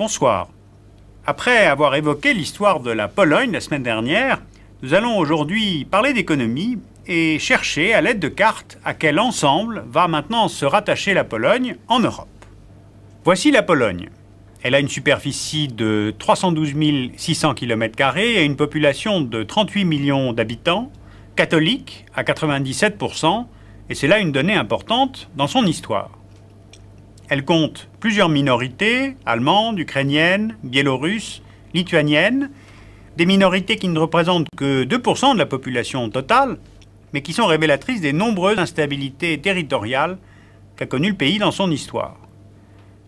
Bonsoir. Après avoir évoqué l'histoire de la Pologne la semaine dernière, nous allons aujourd'hui parler d'économie et chercher à l'aide de cartes à quel ensemble va maintenant se rattacher la Pologne en Europe. Voici la Pologne. Elle a une superficie de 312 600 km et une population de 38 millions d'habitants, catholique à 97%, et c'est là une donnée importante dans son histoire. Elle compte plusieurs minorités, allemandes, ukrainiennes, biélorusses, lituaniennes, des minorités qui ne représentent que 2% de la population totale, mais qui sont révélatrices des nombreuses instabilités territoriales qu'a connues le pays dans son histoire.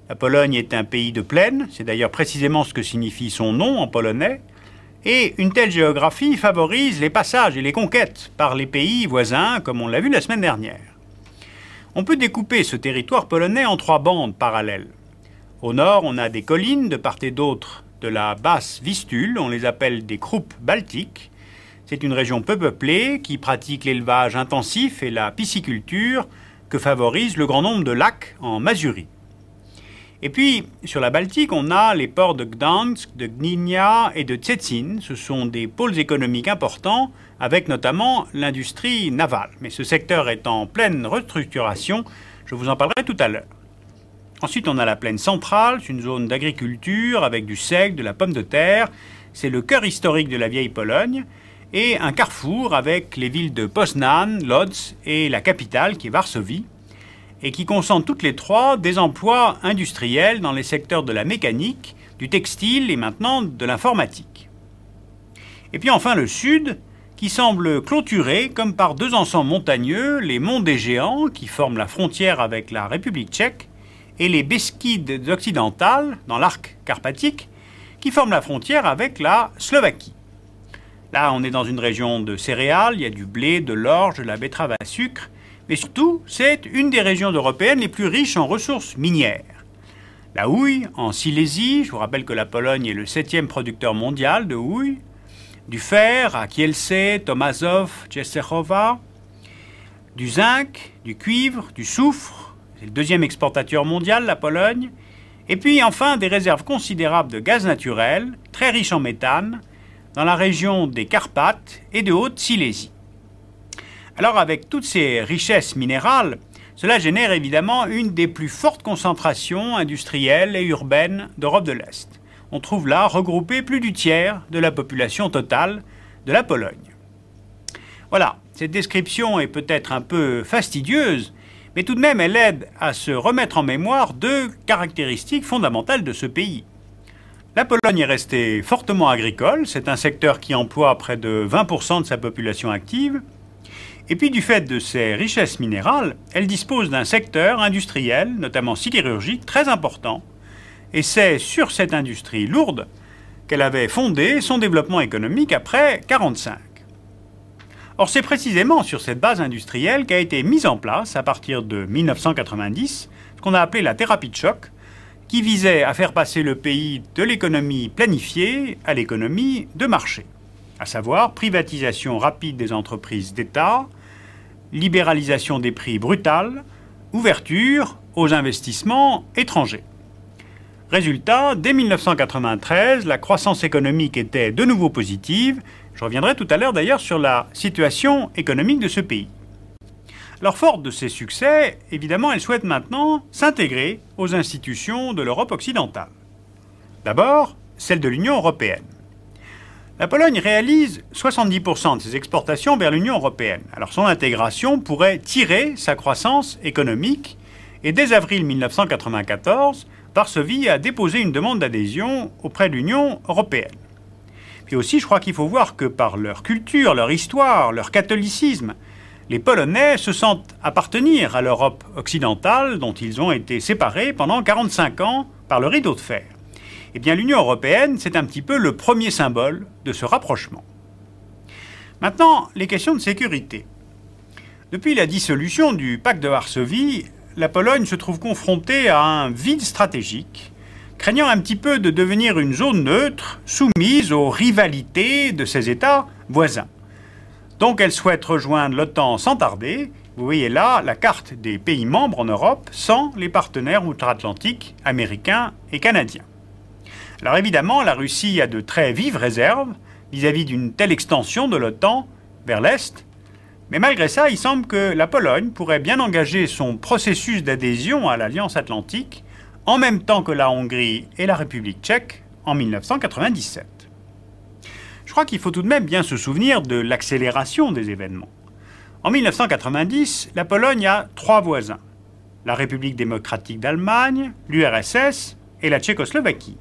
La Pologne est un pays de plaine, c'est d'ailleurs précisément ce que signifie son nom en polonais, et une telle géographie favorise les passages et les conquêtes par les pays voisins, comme on l'a vu la semaine dernière on peut découper ce territoire polonais en trois bandes parallèles. Au nord, on a des collines de part et d'autre de la basse Vistule, on les appelle des croupes baltiques. C'est une région peu peuplée qui pratique l'élevage intensif et la pisciculture que favorise le grand nombre de lacs en Mazurie. Et puis, sur la Baltique, on a les ports de Gdansk, de Gdynia et de Tsetsin. Ce sont des pôles économiques importants, avec notamment l'industrie navale. Mais ce secteur est en pleine restructuration, je vous en parlerai tout à l'heure. Ensuite, on a la plaine centrale, c'est une zone d'agriculture avec du sec, de la pomme de terre. C'est le cœur historique de la vieille Pologne et un carrefour avec les villes de Poznan, Lodz et la capitale qui est Varsovie et qui concentrent toutes les trois des emplois industriels dans les secteurs de la mécanique, du textile et maintenant de l'informatique. Et puis enfin le sud, qui semble clôturé comme par deux ensembles montagneux, les monts des Géants, qui forment la frontière avec la République tchèque, et les Beskides occidentales, dans l'arc carpathique, qui forment la frontière avec la Slovaquie. Là, on est dans une région de céréales, il y a du blé, de l'orge, de la betterave à sucre, mais surtout, c'est une des régions européennes les plus riches en ressources minières. La houille, en Silésie, je vous rappelle que la Pologne est le septième producteur mondial de houille, du fer à Kielce, Tomaszów, Częstochowa, du zinc, du cuivre, du soufre, c'est le deuxième exportateur mondial, la Pologne, et puis enfin des réserves considérables de gaz naturel, très riche en méthane, dans la région des Carpates et de Haute-Silésie. Alors avec toutes ces richesses minérales, cela génère évidemment une des plus fortes concentrations industrielles et urbaines d'Europe de l'Est. On trouve là regroupé plus du tiers de la population totale de la Pologne. Voilà, cette description est peut-être un peu fastidieuse, mais tout de même elle aide à se remettre en mémoire deux caractéristiques fondamentales de ce pays. La Pologne est restée fortement agricole, c'est un secteur qui emploie près de 20% de sa population active, et puis du fait de ses richesses minérales, elle dispose d'un secteur industriel, notamment sidérurgique, très important. Et c'est sur cette industrie lourde qu'elle avait fondé son développement économique après 1945. Or c'est précisément sur cette base industrielle qu'a été mise en place, à partir de 1990, ce qu'on a appelé la thérapie de choc, qui visait à faire passer le pays de l'économie planifiée à l'économie de marché à savoir privatisation rapide des entreprises d'État, libéralisation des prix brutale, ouverture aux investissements étrangers. Résultat, dès 1993, la croissance économique était de nouveau positive. Je reviendrai tout à l'heure d'ailleurs sur la situation économique de ce pays. Alors forte de ses succès, évidemment, elle souhaite maintenant s'intégrer aux institutions de l'Europe occidentale. D'abord, celle de l'Union européenne. La Pologne réalise 70% de ses exportations vers l'Union européenne. Alors son intégration pourrait tirer sa croissance économique et dès avril 1994, Varsovie a déposé une demande d'adhésion auprès de l'Union européenne. Puis aussi, je crois qu'il faut voir que par leur culture, leur histoire, leur catholicisme, les Polonais se sentent appartenir à l'Europe occidentale dont ils ont été séparés pendant 45 ans par le rideau de fer eh bien l'Union européenne, c'est un petit peu le premier symbole de ce rapprochement. Maintenant, les questions de sécurité. Depuis la dissolution du pacte de Varsovie, la Pologne se trouve confrontée à un vide stratégique, craignant un petit peu de devenir une zone neutre, soumise aux rivalités de ses États voisins. Donc elle souhaite rejoindre l'OTAN sans tarder. Vous voyez là la carte des pays membres en Europe sans les partenaires outre-Atlantique américains et canadiens. Alors évidemment, la Russie a de très vives réserves vis-à-vis d'une telle extension de l'OTAN vers l'Est, mais malgré ça, il semble que la Pologne pourrait bien engager son processus d'adhésion à l'Alliance atlantique en même temps que la Hongrie et la République tchèque en 1997. Je crois qu'il faut tout de même bien se souvenir de l'accélération des événements. En 1990, la Pologne a trois voisins, la République démocratique d'Allemagne, l'URSS et la Tchécoslovaquie.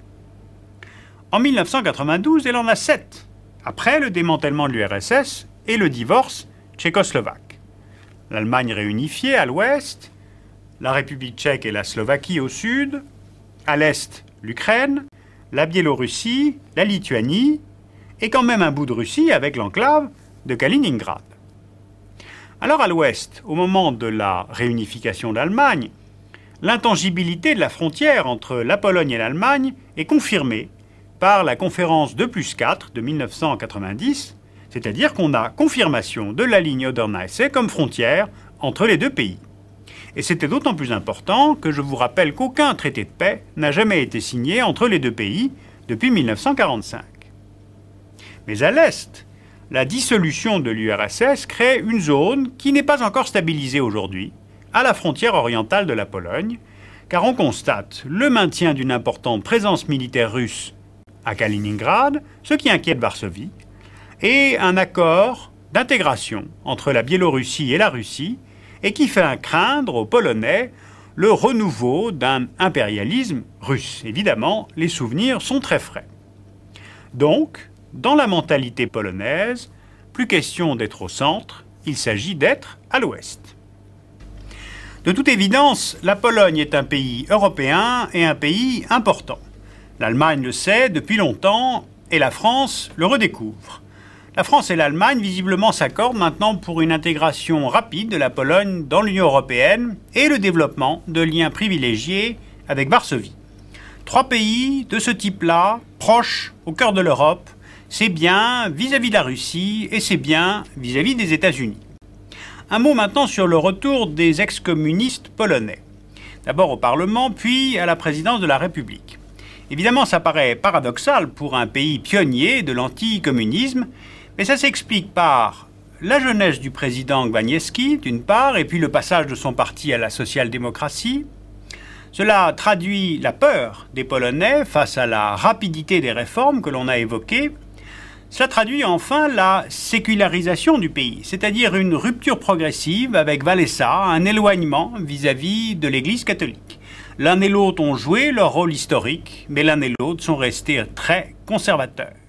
En 1992, elle en a sept, après le démantèlement de l'URSS et le divorce tchécoslovaque. L'Allemagne réunifiée à l'ouest, la République tchèque et la Slovaquie au sud, à l'est l'Ukraine, la Biélorussie, la Lituanie, et quand même un bout de Russie avec l'enclave de Kaliningrad. Alors à l'ouest, au moment de la réunification d'Allemagne, l'intangibilité de la frontière entre la Pologne et l'Allemagne est confirmée par la conférence 2 plus 4 de 1990, c'est-à-dire qu'on a confirmation de la ligne oder comme frontière entre les deux pays. Et c'était d'autant plus important que je vous rappelle qu'aucun traité de paix n'a jamais été signé entre les deux pays depuis 1945. Mais à l'Est, la dissolution de l'URSS crée une zone qui n'est pas encore stabilisée aujourd'hui, à la frontière orientale de la Pologne, car on constate le maintien d'une importante présence militaire russe à Kaliningrad, ce qui inquiète Varsovie, et un accord d'intégration entre la Biélorussie et la Russie, et qui fait craindre aux Polonais le renouveau d'un impérialisme russe. Évidemment, les souvenirs sont très frais. Donc, dans la mentalité polonaise, plus question d'être au centre, il s'agit d'être à l'ouest. De toute évidence, la Pologne est un pays européen et un pays important. L'Allemagne le sait depuis longtemps et la France le redécouvre. La France et l'Allemagne visiblement s'accordent maintenant pour une intégration rapide de la Pologne dans l'Union européenne et le développement de liens privilégiés avec Varsovie. Trois pays de ce type-là, proches au cœur de l'Europe, c'est bien vis-à-vis de la Russie et c'est bien vis-à-vis des États-Unis. Un mot maintenant sur le retour des ex-communistes polonais. D'abord au Parlement, puis à la présidence de la République. Évidemment, ça paraît paradoxal pour un pays pionnier de l'anticommunisme, mais ça s'explique par la jeunesse du président Gwaniewski, d'une part, et puis le passage de son parti à la social-démocratie. Cela traduit la peur des Polonais face à la rapidité des réformes que l'on a évoquées. Cela traduit enfin la sécularisation du pays, c'est-à-dire une rupture progressive avec Valessa, un éloignement vis à -vis de l'Église catholique. L'un et l'autre ont joué leur rôle historique, mais l'un et l'autre sont restés très conservateurs.